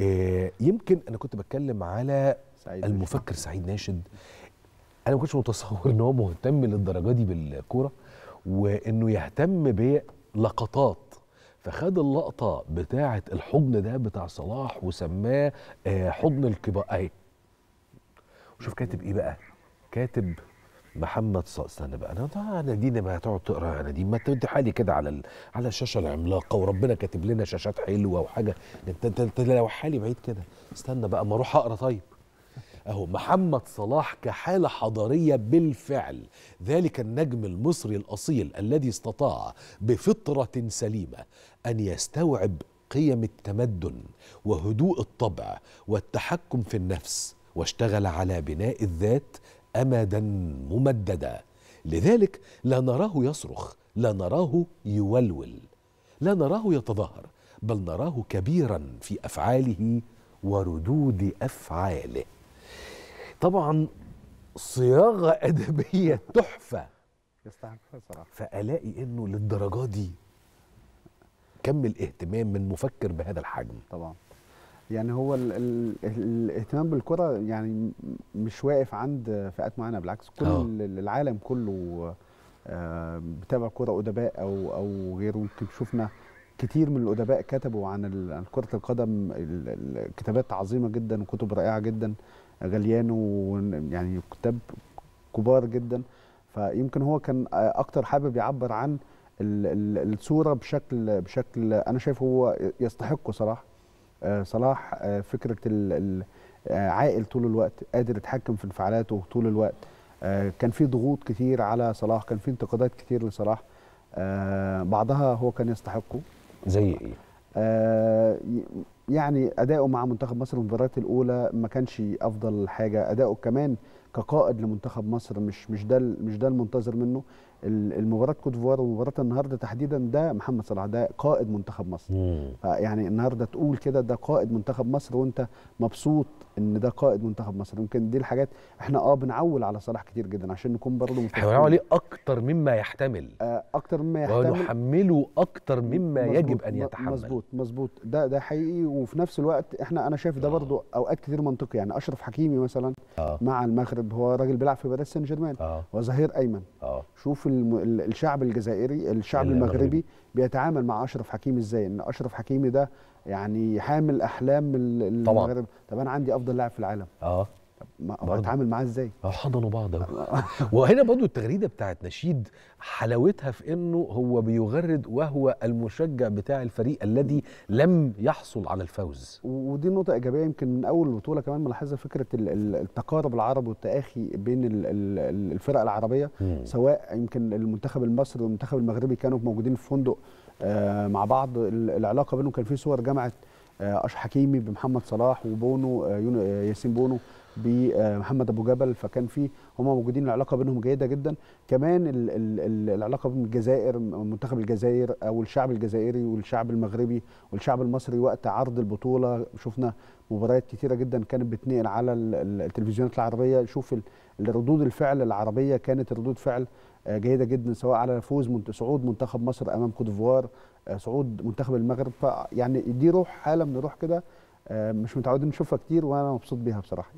آه، يمكن انا كنت بتكلم على سعيد المفكر سعيد ناشد انا ما كنتش متصور ان هو مهتم للدرجه دي بالكوره وانه يهتم بلقطات فخد اللقطه بتاعه الحضن ده بتاع صلاح وسماه آه، حضن الكبار اهي وشوف كاتب ايه بقى كاتب محمد صقر استنى بقى انا دي ما هتقعد تقرا نادين ما انت حالي كده على ال... على الشاشه العملاقه وربنا كاتب لنا شاشات حلوه وحاجه انت انت لو حالي بعيد كده استنى بقى ما اروح اقرا طيب اهو محمد صلاح كحاله حضاريه بالفعل ذلك النجم المصري الاصيل الذي استطاع بفطره سليمه ان يستوعب قيم التمدن وهدوء الطبع والتحكم في النفس واشتغل على بناء الذات امدا ممددا لذلك لا نراه يصرخ لا نراه يولول لا نراه يتظاهر بل نراه كبيرا في افعاله وردود افعاله طبعا صياغه ادبيه تحفه صراحه فالاقي انه للدرجه دي كم الاهتمام من مفكر بهذا الحجم طبعا يعني هو الـ الـ الاهتمام بالكره يعني مش واقف عند فئات معينه بالعكس كل أوه. العالم كله بتابع آه، كره ادباء او او غيره يمكن شفنا كتير من الادباء كتبوا عن كره القدم كتابات عظيمه جدا وكتب رائعه جدا غليانو يعني كتاب كبار جدا فيمكن هو كان اكتر حابب يعبر عن الصوره بشكل بشكل انا شايف هو يستحقه صراحه آه، صلاح آه، فكره آه، عاقل طول الوقت قادر يتحكم في انفعالاته طول الوقت كان في ضغوط كتير على صلاح كان في انتقادات كتير لصلاح بعضها هو كان يستحقه زي ايه يعني اداؤه مع منتخب مصر المباريات الاولى ما كانش افضل حاجه اداؤه كمان كقائد لمنتخب مصر مش مش ده مش ده المنتظر منه المباراه كوت ديفوار ومباراه النهارده تحديدا ده محمد صلاح ده قائد منتخب مصر يعني النهارده تقول كده ده قائد منتخب مصر وانت مبسوط ان ده قائد منتخب مصر يمكن دي الحاجات احنا اه بنعول على صلاح كتير جدا عشان نكون برضه متفقين احنا بنعول عليه اكتر مما يحتمل آه اكتر مما يحتمل ونحمله اكتر مما مزبوط يجب ان يتحمل مظبوط مظبوط ده ده حقيقي وفي نفس الوقت احنا انا شايف ده آه. برضه اوقات كتير منطقي يعني اشرف حكيمي مثلا آه. مع المغرب مدرب طيب، هو راجل بيلعب في باريس سان جيرمان آه. هو وظهير ايمن آه. شوف الشعب الجزائري الشعب المغربي, المغربي بيتعامل مع اشرف حكيمي ازاي ان اشرف حكيمي ده يعني حامل احلام المغرب طبعا طب انا عندي افضل لاعب في العالم اه طب اتعامل معاه ازاي؟ آه، حضنوا بعض وهنا برضو التغريده بتاعت نشيد حلاوتها في انه هو بيغرد وهو المشجع بتاع الفريق الذي لم يحصل على الفوز ودي نقطه ايجابيه يمكن من اول البطوله كمان ملاحظها فكره التقارب العربي والتاخي بين الفرق العربيه مم. سواء يمكن المنتخب المصري والمنتخب المغربي كانوا موجودين في فندق آه، مع بعض العلاقه بينهم كان في صور جمعت آه، اش حكيمي بمحمد صلاح وبونو ياسين بونو بمحمد ابو جبل فكان في هم موجودين العلاقه بينهم جيده جدا كمان الـ الـ العلاقه بين الجزائر منتخب الجزائر او الشعب الجزائري والشعب المغربي والشعب المصري وقت عرض البطوله شفنا مباريات كثيره جدا كانت بتنقل على التلفزيونات العربيه شوف الردود الفعل العربيه كانت ردود فعل آه، جيده جدا سواء على فوز صعود منتخب مصر امام كوت ديفوار آه، صعود منتخب المغرب يعني دي روح حاله من الروح كده آه، مش متعودين نشوفها كتير وانا مبسوط بيها بصراحه